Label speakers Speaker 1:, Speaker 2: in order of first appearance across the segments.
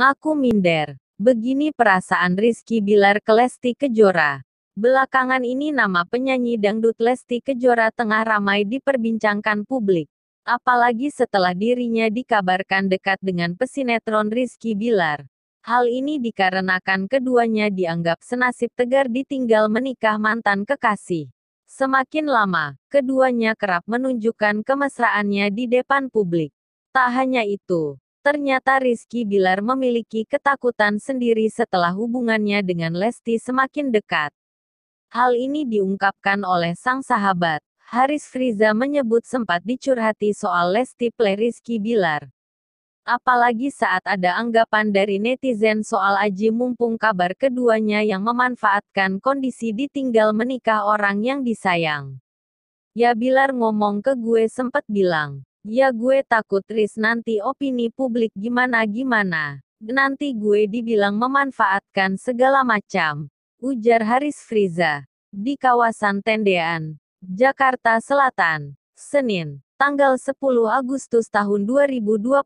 Speaker 1: Ngaku minder. Begini perasaan Rizky Bilar ke Lesti Kejora. Belakangan ini nama penyanyi dangdut Lesti Kejora tengah ramai diperbincangkan publik. Apalagi setelah dirinya dikabarkan dekat dengan pesinetron Rizky Bilar. Hal ini dikarenakan keduanya dianggap senasib tegar ditinggal menikah mantan kekasih. Semakin lama, keduanya kerap menunjukkan kemesraannya di depan publik. Tak hanya itu, Ternyata Rizky Bilar memiliki ketakutan sendiri setelah hubungannya dengan Lesti semakin dekat. Hal ini diungkapkan oleh sang sahabat. Haris Friza menyebut sempat dicurhati soal Lesti Play Rizky Bilar. Apalagi saat ada anggapan dari netizen soal Aji mumpung kabar keduanya yang memanfaatkan kondisi ditinggal menikah orang yang disayang. Ya Bilar ngomong ke gue sempat bilang, Ya gue takut Riz nanti opini publik gimana-gimana. Nanti gue dibilang memanfaatkan segala macam. Ujar Haris Friza. Di kawasan Tendean, Jakarta Selatan. Senin, tanggal 10 Agustus tahun 2020.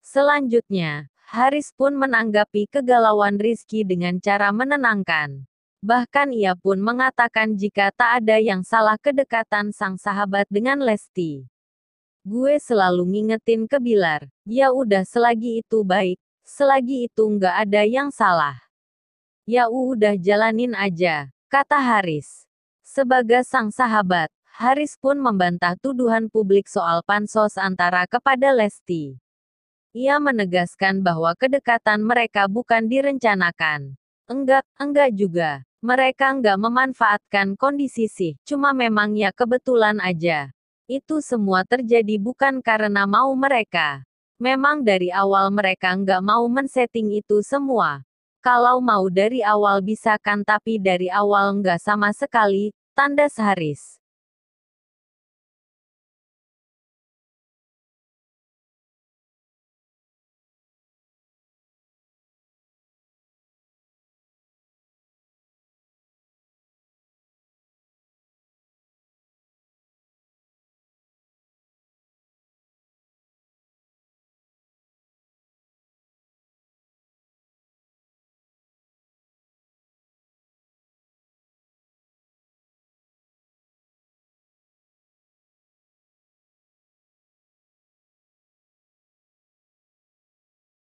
Speaker 1: Selanjutnya, Haris pun menanggapi kegalauan Rizky dengan cara menenangkan. Bahkan ia pun mengatakan jika tak ada yang salah kedekatan sang sahabat dengan Lesti. Gue selalu ngingetin ke Bilar, ya udah selagi itu baik, selagi itu nggak ada yang salah. Ya udah jalanin aja, kata Haris. Sebagai sang sahabat, Haris pun membantah tuduhan publik soal pansos antara kepada Lesti. Ia menegaskan bahwa kedekatan mereka bukan direncanakan. Enggak, enggak juga. Mereka enggak memanfaatkan kondisi sih, cuma memang ya kebetulan aja. Itu semua terjadi bukan karena mau mereka. Memang dari awal mereka nggak mau men-setting itu semua. Kalau mau dari awal bisa kan tapi dari awal nggak sama sekali, tanda seharis.